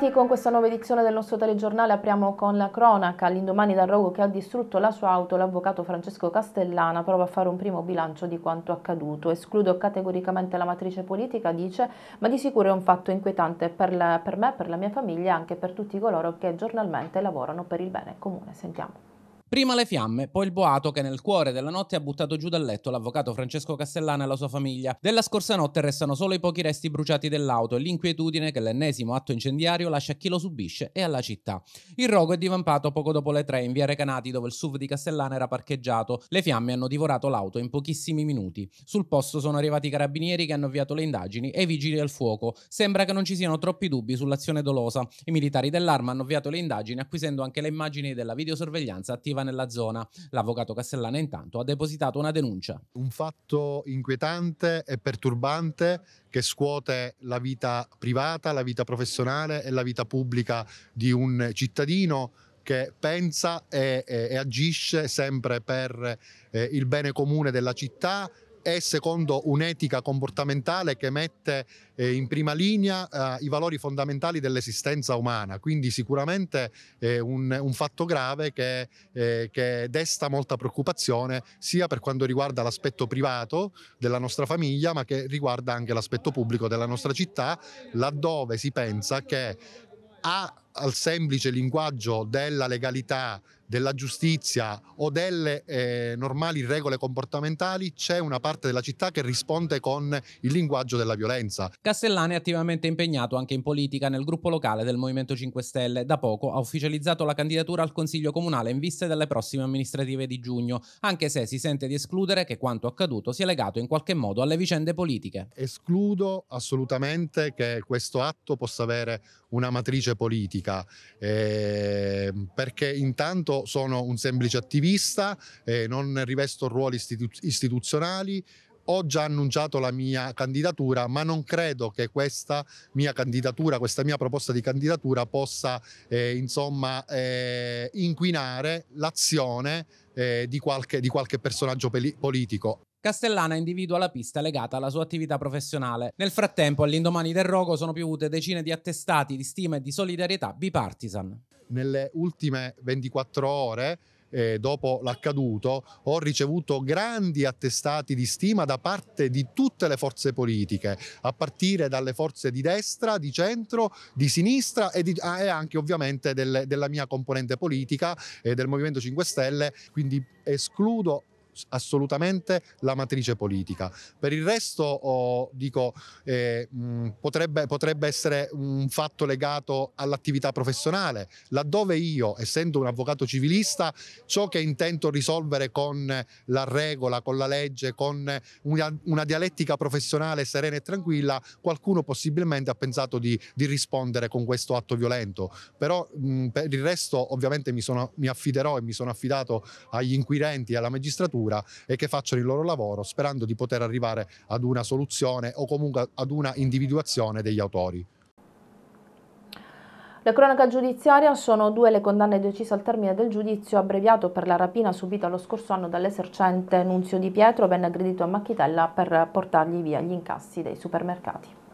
Bentrovati con questa nuova edizione del nostro telegiornale. Apriamo con la cronaca. All'indomani dal rogo che ha distrutto la sua auto, l'avvocato Francesco Castellana prova a fare un primo bilancio di quanto accaduto. Escludo categoricamente la matrice politica, dice, ma di sicuro è un fatto inquietante per, la, per me, per la mia famiglia e anche per tutti coloro che giornalmente lavorano per il bene comune. Sentiamo. Prima le fiamme, poi il boato che nel cuore della notte ha buttato giù dal letto l'avvocato Francesco Castellana e la sua famiglia. Della scorsa notte restano solo i pochi resti bruciati dell'auto e l'inquietudine che l'ennesimo atto incendiario lascia a chi lo subisce e alla città. Il rogo è divampato poco dopo le tre in via Recanati dove il SUV di Castellana era parcheggiato. Le fiamme hanno divorato l'auto in pochissimi minuti. Sul posto sono arrivati i carabinieri che hanno avviato le indagini e i vigili del fuoco. Sembra che non ci siano troppi dubbi sull'azione dolosa. I militari dell'arma hanno avviato le indagini acquisendo anche le immagini della videosorveglianza attiva operativa nella zona. L'avvocato Castellana intanto ha depositato una denuncia. Un fatto inquietante e perturbante che scuote la vita privata, la vita professionale e la vita pubblica di un cittadino che pensa e, e, e agisce sempre per eh, il bene comune della città è secondo un'etica comportamentale che mette eh, in prima linea eh, i valori fondamentali dell'esistenza umana. Quindi sicuramente eh, un, un, fatto grave che, eh, che, desta molta preoccupazione sia per quanto riguarda l'aspetto privato della nostra famiglia, ma che riguarda anche l'aspetto pubblico della nostra città, laddove si pensa che a al semplice linguaggio della legalità, della giustizia o delle eh, normali regole comportamentali, c'è una parte della città che risponde con il linguaggio della violenza. Castellani è attivamente impegnato anche in politica nel gruppo locale del Movimento 5 Stelle. Da poco ha ufficializzato la candidatura al Consiglio Comunale in vista delle prossime amministrative di giugno, anche se si sente di escludere che quanto accaduto sia legato in qualche modo alle vicende politiche. Escludo assolutamente che questo atto possa avere una matrice politica politica, eh, perché intanto sono un semplice attivista, eh, non rivesto ruoli istitu- istituzionali, ho già annunciato la mia candidatura, ma non credo che questa mia candidatura, questa mia proposta di candidatura possa eh, insomma, eh, inquinare l'azione eh, di, qualche, di qualche personaggio politico. Castellana individua la pista legata alla sua attività professionale. Nel frattempo, all'indomani del rogo sono piovute decine di attestati di stima e di solidarietà bipartisan. Nelle ultime 24 ore eh, dopo l'accaduto, ho ricevuto grandi attestati di stima da parte di tutte le forze politiche, a partire dalle forze di destra, di centro, di sinistra e, di, ah, e anche ovviamente del, della mia componente politica eh, del Movimento 5 Stelle. Quindi escludo assolutamente la matrice politica. Per il resto, oh, dico, eh, mh, mm, potrebbe, potrebbe essere un fatto legato all'attività professionale, laddove io, essendo un avvocato civilista, ciò che intento risolvere con la regola, con la legge, con una, una dialettica professionale serena e tranquilla, qualcuno possibilmente ha pensato di, di rispondere con questo atto violento. Però mh, mm, per il resto ovviamente mi, sono, mi affiderò e mi sono affidato agli inquirenti e alla magistratura procura e che facciano il loro lavoro sperando di poter arrivare ad una soluzione o comunque ad una individuazione degli autori. La cronaca giudiziaria sono due le condanne decise al termine del giudizio abbreviato per la rapina subita lo scorso anno dall'esercente Nunzio Di Pietro, venne aggredito a Macchitella per portargli via gli incassi dei supermercati.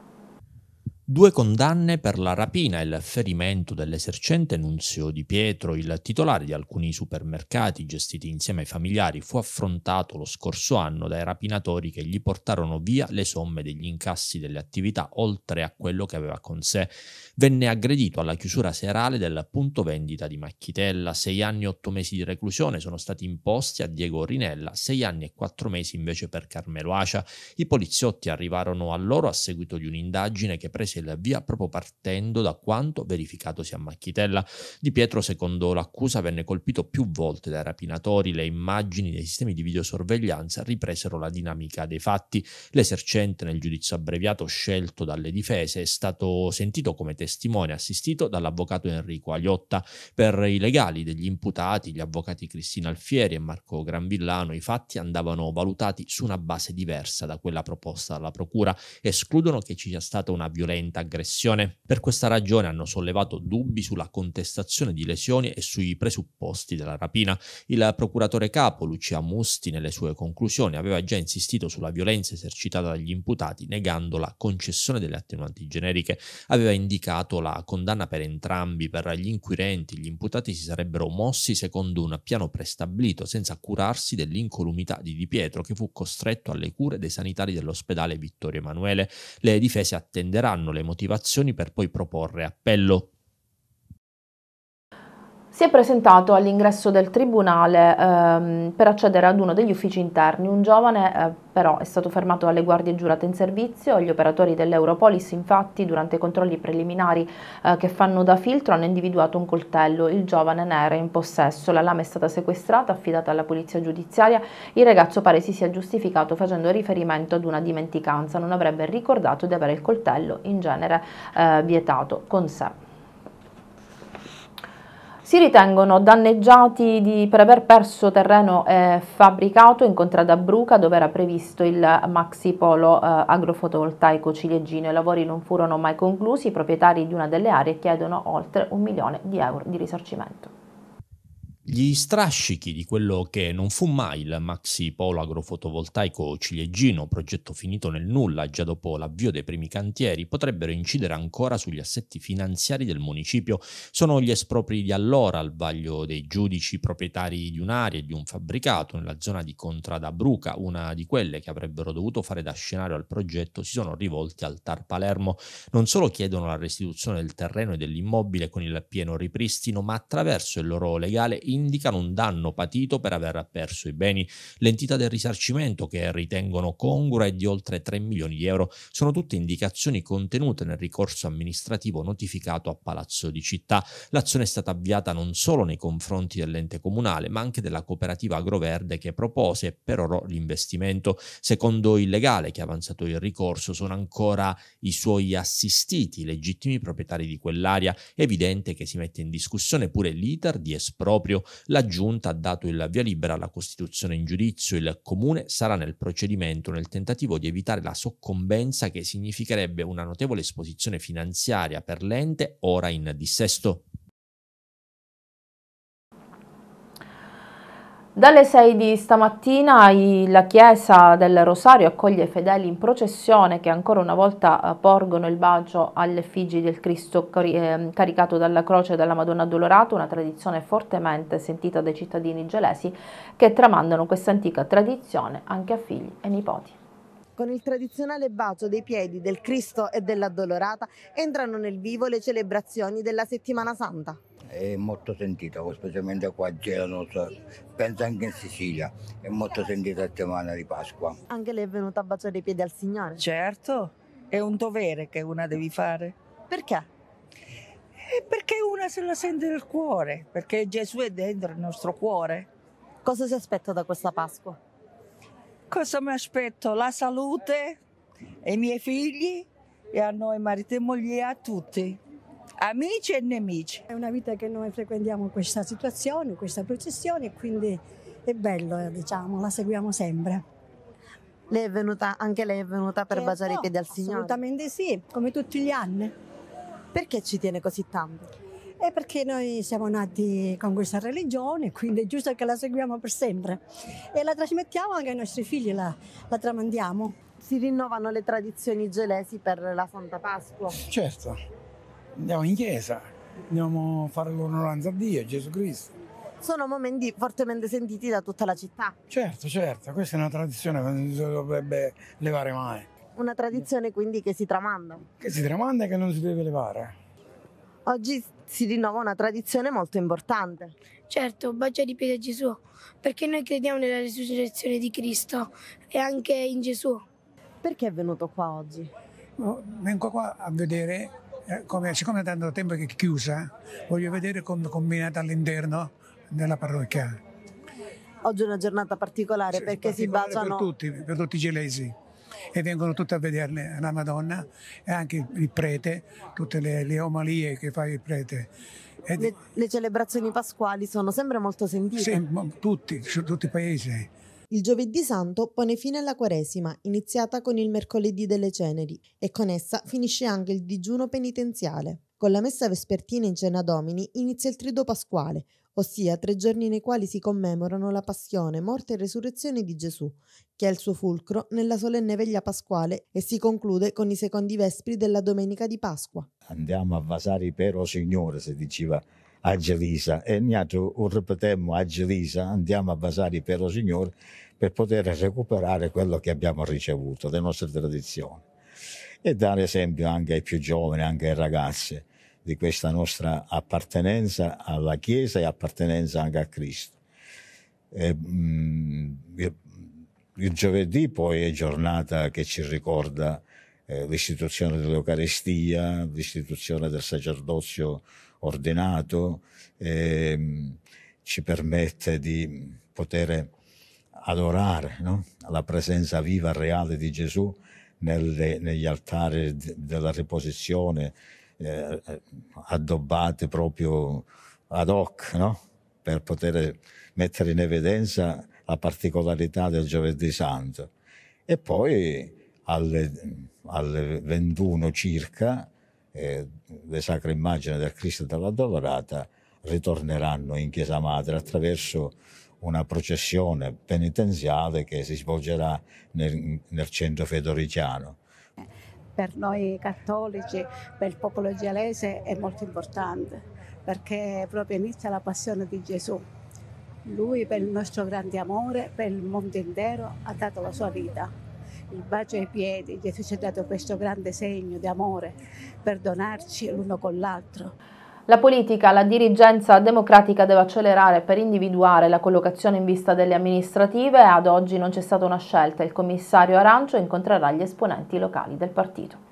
Due condanne per la rapina e il ferimento dell'esercente Nunzio Di Pietro, il titolare di alcuni supermercati gestiti insieme ai familiari, fu affrontato lo scorso anno dai rapinatori che gli portarono via le somme degli incassi delle attività oltre a quello che aveva con sé. Venne aggredito alla chiusura serale del punto vendita di Macchitella. Sei anni e otto mesi di reclusione sono stati imposti a Diego Rinella, sei anni e quattro mesi invece per Carmelo Acia. I poliziotti arrivarono a loro a seguito di un'indagine che prese si l'avvia proprio partendo da quanto verificatosi a Macchitella. Di Pietro, secondo l'accusa, venne colpito più volte dai rapinatori, le immagini dei sistemi di videosorveglianza ripresero la dinamica dei fatti. L'esercente nel giudizio abbreviato scelto dalle difese è stato sentito come testimone assistito dall'avvocato Enrico Agliotta. Per i legali degli imputati, gli avvocati Cristina Alfieri e Marco Granvillano, i fatti andavano valutati su una base diversa da quella proposta dalla Procura. Escludono che ci sia stata una violenza violenta aggressione. Per questa ragione hanno sollevato dubbi sulla contestazione di lesioni e sui presupposti della rapina. Il procuratore capo Lucia Musti nelle sue conclusioni aveva già insistito sulla violenza esercitata dagli imputati negando la concessione delle attenuanti generiche, aveva indicato la condanna per entrambi, per gli inquirenti, gli imputati si sarebbero mossi secondo un piano prestabilito senza curarsi dell'incolumità di Di Pietro che fu costretto alle cure dei sanitari dell'ospedale Vittorio Emanuele. Le difese attenderanno le motivazioni per poi proporre appello si è presentato all'ingresso del tribunale ehm, per accedere ad uno degli uffici interni. Un giovane eh, però è stato fermato dalle guardie giurate in servizio. Gli operatori dell'Europolis infatti durante i controlli preliminari eh, che fanno da filtro hanno individuato un coltello. Il giovane ne era in possesso. La lama è stata sequestrata, affidata alla polizia giudiziaria. Il ragazzo pare si sia giustificato facendo riferimento ad una dimenticanza. Non avrebbe ricordato di avere il coltello in genere eh, vietato con sé si ritengono danneggiati di, per aver perso terreno eh, fabbricato in contrada Bruca dove era previsto il maxi polo eh, agrofotovoltaico ciliegino. I lavori non furono mai conclusi, i proprietari di una delle aree chiedono oltre un milione di euro di risarcimento. Gli strascichi di quello che non fu mai il maxi polo agrofotovoltaico ciliegino, progetto finito nel nulla già dopo l'avvio dei primi cantieri, potrebbero incidere ancora sugli assetti finanziari del municipio. Sono gli espropri di allora al vaglio dei giudici proprietari di un'area e di un fabbricato nella zona di Contrada Bruca, una di quelle che avrebbero dovuto fare da scenario al progetto, si sono rivolti al Tar Palermo. Non solo chiedono la restituzione del terreno e dell'immobile con il pieno ripristino, ma attraverso il loro legale indicano un danno patito per aver perso i beni. L'entità del risarcimento, che ritengono congrua, è di oltre 3 milioni di euro. Sono tutte indicazioni contenute nel ricorso amministrativo notificato a Palazzo di Città. L'azione è stata avviata non solo nei confronti dell'ente comunale, ma anche della cooperativa Agroverde che propose e perorò l'investimento. Secondo il legale che ha avanzato il ricorso, sono ancora i suoi assistiti, i legittimi proprietari di quell'area. È evidente che si mette in discussione pure l'iter di esproprio. La Giunta ha dato il via libera alla costituzione in giudizio. Il Comune sarà nel procedimento nel tentativo di evitare la soccombenza che significherebbe una notevole esposizione finanziaria per l'ente ora in dissesto. Dalle 6 di stamattina la chiesa del Rosario accoglie i fedeli in processione che ancora una volta eh, porgono il bacio alle all'effigie del Cristo ehm, caricato dalla croce della Madonna Dolorata, una tradizione fortemente sentita dai cittadini gelesi che tramandano questa antica tradizione anche a figli e nipoti. Con il tradizionale bacio dei piedi del Cristo e dell'Addolorata entrano nel vivo le celebrazioni della settimana santa è molto sentita, specialmente qua a Gelano, penso anche in Sicilia, è molto sentita la settimana di Pasqua. Anche lei è venuta a baciare i piedi al Signore? Certo, è un dovere che una devi fare. Perché? È eh, perché una se la sente nel cuore, perché Gesù è dentro il nostro cuore. Cosa si aspetta da questa Pasqua? Cosa mi aspetto? La salute, ai miei figli e a noi mariti e moglie, a tutti amici e nemici. È una vita che noi frequentiamo questa situazione, questa processione, quindi è bello, eh, diciamo, la seguiamo sempre. Lei è venuta, anche lei è venuta per eh, baciare i piedi al Signore? Assolutamente sì, come tutti gli anni. Perché ci tiene così tanto? È perché noi siamo nati con questa religione, quindi è giusto che la seguiamo per sempre e la trasmettiamo anche ai nostri figli, la, la tramandiamo. Si rinnovano le tradizioni gelesi per la Santa Pasqua? Certo, andiamo in chiesa, andiamo a fare l'onoranza a Dio, a Gesù Cristo. Sono momenti fortemente sentiti da tutta la città. Certo, certo, questa è una tradizione che non si dovrebbe levare mai. Una tradizione quindi che si tramanda. Che si tramanda e che non si deve levare. Oggi si rinnova una tradizione molto importante. Certo, bacia di piede a Gesù, perché noi crediamo nella risurrezione di Cristo e anche in Gesù. Perché è venuto qua oggi? No, oh, vengo qua a vedere eh, come, siccome è tanto tempo che è chiusa, voglio vedere come è combinata all'interno della parrocchia. Oggi è una giornata particolare sì, perché particolare si baciano... Per tutti, per tutti i gelesi e vengono tutti a vederne la Madonna e anche il prete, tutte le, le omalie che fa il prete. Le, le, celebrazioni pasquali sono sempre molto sentite. Sì, tutti, su tutti i paesi. Il giovedì santo pone fine alla Quaresima, iniziata con il mercoledì delle ceneri, e con essa finisce anche il digiuno penitenziale. Con la messa vespertina in cena domini inizia il trido pasquale, ossia tre giorni nei quali si commemorano la passione, morte e resurrezione di Gesù, che è il suo fulcro nella solenne veglia pasquale e si conclude con i secondi vespri della domenica di Pasqua. Andiamo a vasare però Signore, si diceva a Gelisa e noi ripetemmo a Gelisa andiamo a basare per lo Signore per poter recuperare quello che abbiamo ricevuto, le nostre tradizioni e dare esempio anche ai più giovani, anche ai ragazzi di questa nostra appartenenza alla Chiesa e appartenenza anche a Cristo. E, mh, mm, il, il giovedì poi è giornata che ci ricorda eh, l'istituzione dell'Eucarestia, l'istituzione del sacerdozio ordinato ehm, ci permette di poter adorare no? la presenza viva e reale di Gesù nelle, negli altari de, della riposizione eh, eh, addobbate proprio ad hoc no? per poter mettere in evidenza la particolarità del giovedì santo. E poi alle, alle 21 circa le sacre immagini del Cristo dell'Addolorata ritorneranno in Chiesa Madre attraverso una processione penitenziale che si svolgerà nel, nel centro fedorichiano. Per noi cattolici, per il popolo gelese è molto importante perché proprio inizia la passione di Gesù. Lui per il nostro grande amore, per il mondo intero, ha dato la sua vita il bacio ai piedi, Gesù ci ha dato questo grande segno di amore, perdonarci l'uno con l'altro. La politica, la dirigenza democratica deve accelerare per individuare la collocazione in vista delle amministrative, ad oggi non c'è stata una scelta, il commissario Arancio incontrerà gli esponenti locali del partito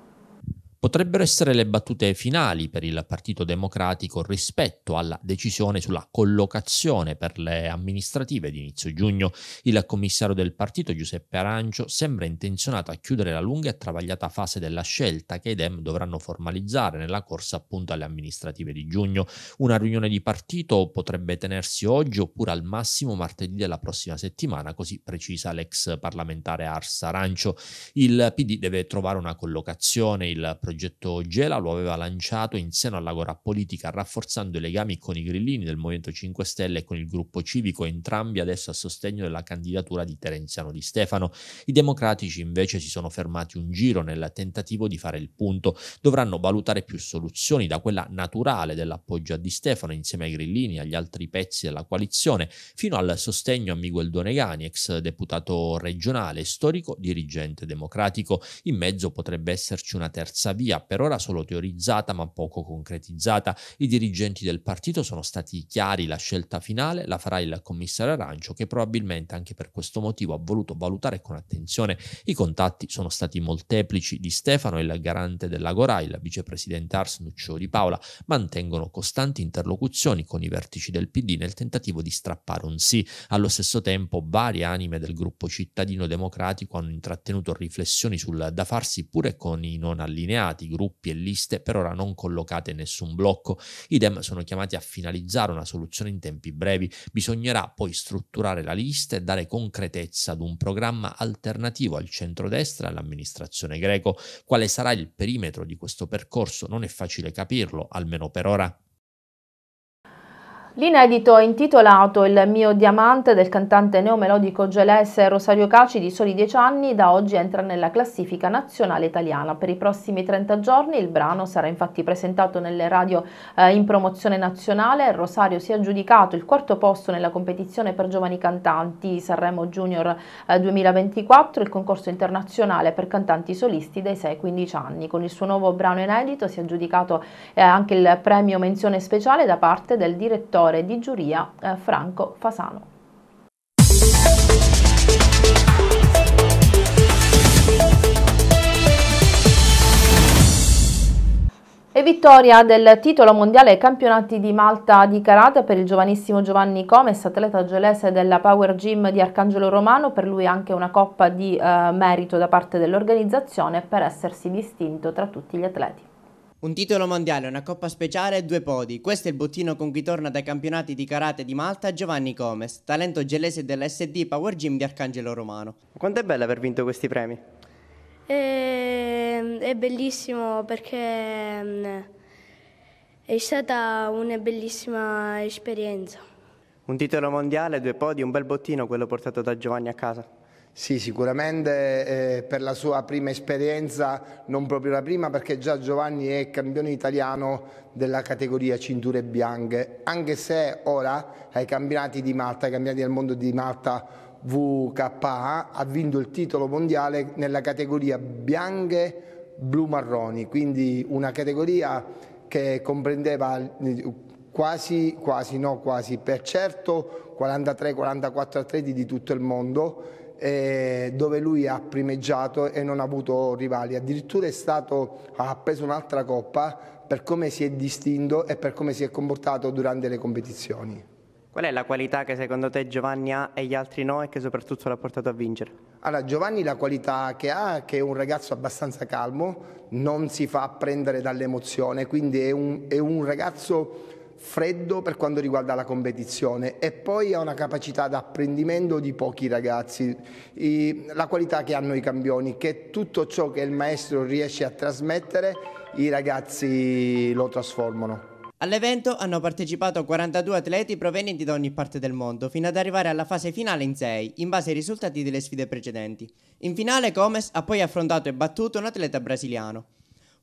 potrebbero essere le battute finali per il Partito Democratico rispetto alla decisione sulla collocazione per le amministrative di inizio giugno. Il commissario del partito Giuseppe Arancio sembra intenzionato a chiudere la lunga e travagliata fase della scelta che i Dem dovranno formalizzare nella corsa appunto alle amministrative di giugno. Una riunione di partito potrebbe tenersi oggi oppure al massimo martedì della prossima settimana, così precisa l'ex parlamentare Ars Arancio. Il PD deve trovare una collocazione, il progetto progetto Gela lo aveva lanciato in seno all'Agora Politica, rafforzando i legami con i grillini del Movimento 5 Stelle e con il gruppo civico, entrambi adesso a sostegno della candidatura di Terenziano Di Stefano. I democratici invece si sono fermati un giro nel tentativo di fare il punto. Dovranno valutare più soluzioni, da quella naturale dell'appoggio a Di Stefano insieme ai grillini e agli altri pezzi della coalizione, fino al sostegno a Miguel Donegani, ex deputato regionale, storico dirigente democratico. In mezzo potrebbe esserci una terza via via, per ora solo teorizzata ma poco concretizzata. I dirigenti del partito sono stati chiari, la scelta finale la farà il commissario Arancio che probabilmente anche per questo motivo ha voluto valutare con attenzione. I contatti sono stati molteplici di Stefano, il garante della Gorai, il vicepresidente Ars Nuccio di Paola, mantengono costanti interlocuzioni con i vertici del PD nel tentativo di strappare un sì. Allo stesso tempo varie anime del gruppo cittadino democratico hanno intrattenuto riflessioni sul da farsi pure con i non allineati candidati, gruppi e liste per ora non collocate in nessun blocco. I Dem sono chiamati a finalizzare una soluzione in tempi brevi. Bisognerà poi strutturare la lista e dare concretezza ad un programma alternativo al centrodestra e all'amministrazione greco. Quale sarà il perimetro di questo percorso? Non è facile capirlo, almeno per ora. L'inedito è intitolato Il mio diamante del cantante neomelodico gelese Rosario Caci di soli 10 anni da oggi entra nella classifica nazionale italiana. Per i prossimi 30 giorni il brano sarà infatti presentato nelle radio eh, in promozione nazionale. Rosario si è aggiudicato il quarto posto nella competizione per giovani cantanti Sanremo Junior eh, 2024, il concorso internazionale per cantanti solisti dai 6 ai 15 anni. Con il suo nuovo brano inedito si è aggiudicato eh, anche il premio menzione speciale da parte del direttore assessore di giuria eh, Franco Fasano. E vittoria del titolo mondiale ai campionati di Malta di karate per il giovanissimo Giovanni Comes, atleta gelese della Power Gym di Arcangelo Romano, per lui anche una coppa di eh, merito da parte dell'organizzazione per essersi distinto tra tutti gli atleti. Un titolo mondiale, una coppa speciale e due podi. Questo è il bottino con cui torna dai campionati di karate di Malta Giovanni Gomez, talento gelese dell'SD Power Gym di Arcangelo Romano. Quanto è bello aver vinto questi premi? E... È bellissimo perché mm, è stata una bellissima esperienza. Un titolo mondiale, due podi, un bel bottino quello portato da Giovanni a casa. Sì, sicuramente eh, per la sua prima esperienza, non proprio la prima perché già Giovanni è campione italiano della categoria cinture bianche, anche se ora ai campionati di Malta, ai campionati del mondo di Malta VKA, ha vinto il titolo mondiale nella categoria bianche blu-marroni, quindi una categoria che comprendeva eh, quasi, quasi, no, quasi per certo 43-44 atleti di tutto il mondo eh, dove lui ha primeggiato e non ha avuto rivali, addirittura è stato, ha preso un'altra coppa per come si è distinto e per come si è comportato durante le competizioni. Qual è la qualità che secondo te Giovanni ha e gli altri no e che soprattutto l'ha portato a vincere? Allora, Giovanni la qualità che ha è che è un ragazzo abbastanza calmo, non si fa prendere dall'emozione, quindi è un, è un ragazzo freddo per quanto riguarda la competizione e poi ha una capacità d'apprendimento di pochi ragazzi, la qualità che hanno i campioni, che tutto ciò che il maestro riesce a trasmettere i ragazzi lo trasformano. All'evento hanno partecipato 42 atleti provenienti da ogni parte del mondo, fino ad arrivare alla fase finale in 6, in base ai risultati delle sfide precedenti. In finale Comes ha poi affrontato e battuto un atleta brasiliano.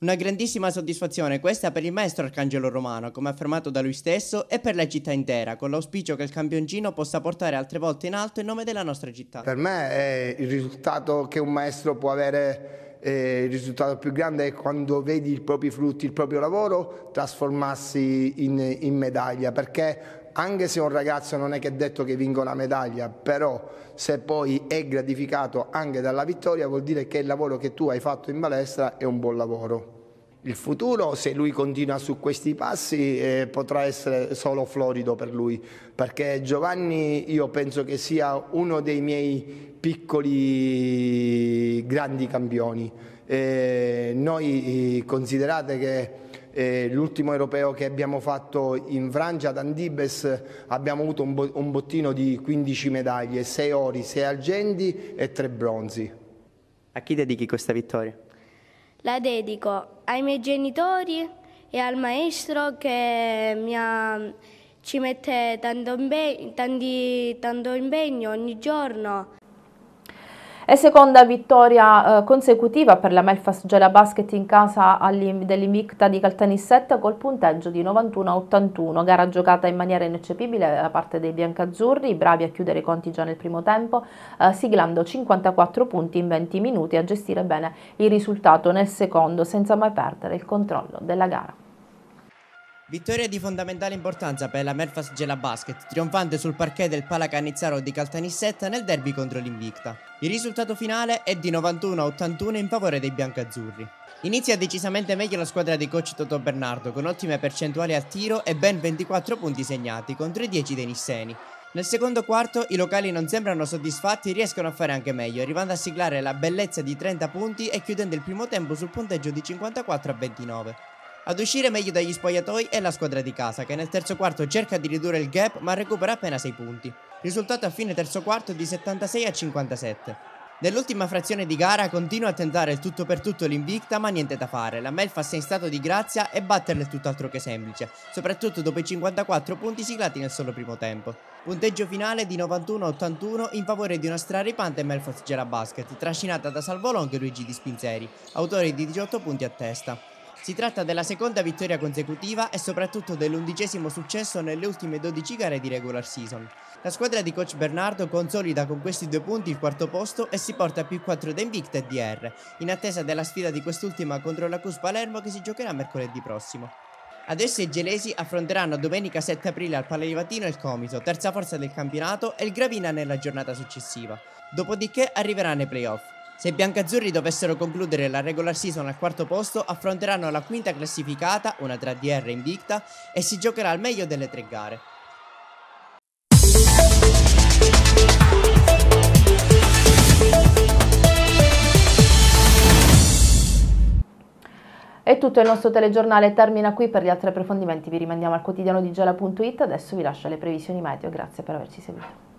Una grandissima soddisfazione questa per il maestro Arcangelo Romano, come affermato da lui stesso, e per la città intera, con l'auspicio che il campioncino possa portare altre volte in alto il nome della nostra città. Per me è il risultato che un maestro può avere, eh, il risultato più grande è quando vedi i propri frutti, il proprio lavoro trasformarsi in, in medaglia, perché anche se un ragazzo non è che è detto che vinco la medaglia, però se poi è gratificato anche dalla vittoria vuol dire che il lavoro che tu hai fatto in palestra è un buon lavoro. Il futuro, se lui continua su questi passi, eh, potrà essere solo florido per lui, perché Giovanni io penso che sia uno dei miei piccoli grandi campioni. Eh, noi eh, considerate che eh, l'ultimo europeo che abbiamo fatto in Francia ad Andibes abbiamo avuto un, bo un bottino di 15 medaglie, 6 ori, 6 argenti e 3 bronzi. A chi dedichi questa vittoria? La dedico ai miei genitori e al maestro che mi ha ci mette tanto, imbe tanti, tanto impegno ogni giorno. È seconda vittoria eh, consecutiva per la Melfast Gela Basket in casa dell'Invicta di Caltanissetta col punteggio di 91-81, gara giocata in maniera ineccepibile da parte dei biancazzurri, bravi a chiudere i conti già nel primo tempo, eh, siglando 54 punti in 20 minuti a gestire bene il risultato nel secondo senza mai perdere il controllo della gara. Vittoria di fondamentale importanza per la Melfast Gela Basket, trionfante sul parquet del Palacannizzaro di Caltanissetta nel derby contro l'Invicta. Il risultato finale è di 91-81 in favore dei biancazzurri. Inizia decisamente meglio la squadra di coach Toto Bernardo, con ottime percentuali al tiro e ben 24 punti segnati contro i 10 dei nisseni. Nel secondo quarto i locali non sembrano soddisfatti e riescono a fare anche meglio, arrivando a siglare la bellezza di 30 punti e chiudendo il primo tempo sul punteggio di 54 a 29. Ad uscire meglio dagli spogliatoi è la squadra di casa che nel terzo quarto cerca di ridurre il gap ma recupera appena 6 punti. Risultato a fine terzo quarto di 76 a 57. Nell'ultima frazione di gara continua a tentare il tutto per tutto l'invicta ma niente da fare, la Melfast è in stato di grazia e batterla è tutt'altro che semplice, soprattutto dopo i 54 punti siglati nel solo primo tempo. Punteggio finale di 91-81 in favore di una straripante Melfast Gera Basket, trascinata da Salvolong e Luigi Di Spinzeri, autore di 18 punti a testa. Si tratta della seconda vittoria consecutiva e soprattutto dell'undicesimo successo nelle ultime 12 gare di regular season. La squadra di coach Bernardo consolida con questi due punti il quarto posto e si porta a più 4 da Invicta e DR, in attesa della sfida di quest'ultima contro la Cus Palermo che si giocherà mercoledì prossimo. Adesso i gelesi affronteranno domenica 7 aprile al Palaivatino il Comiso, terza forza del campionato, e il Gravina nella giornata successiva. Dopodiché arriverà nei playoff. Se i biancazzurri dovessero concludere la regular season al quarto posto, affronteranno la quinta classificata, una tra DR invicta, e si giocherà al meglio delle tre gare. E tutto il nostro telegiornale termina qui, per gli altri approfondimenti vi rimandiamo al quotidiano di Gela.it, adesso vi lascio le previsioni meteo, grazie per averci seguito.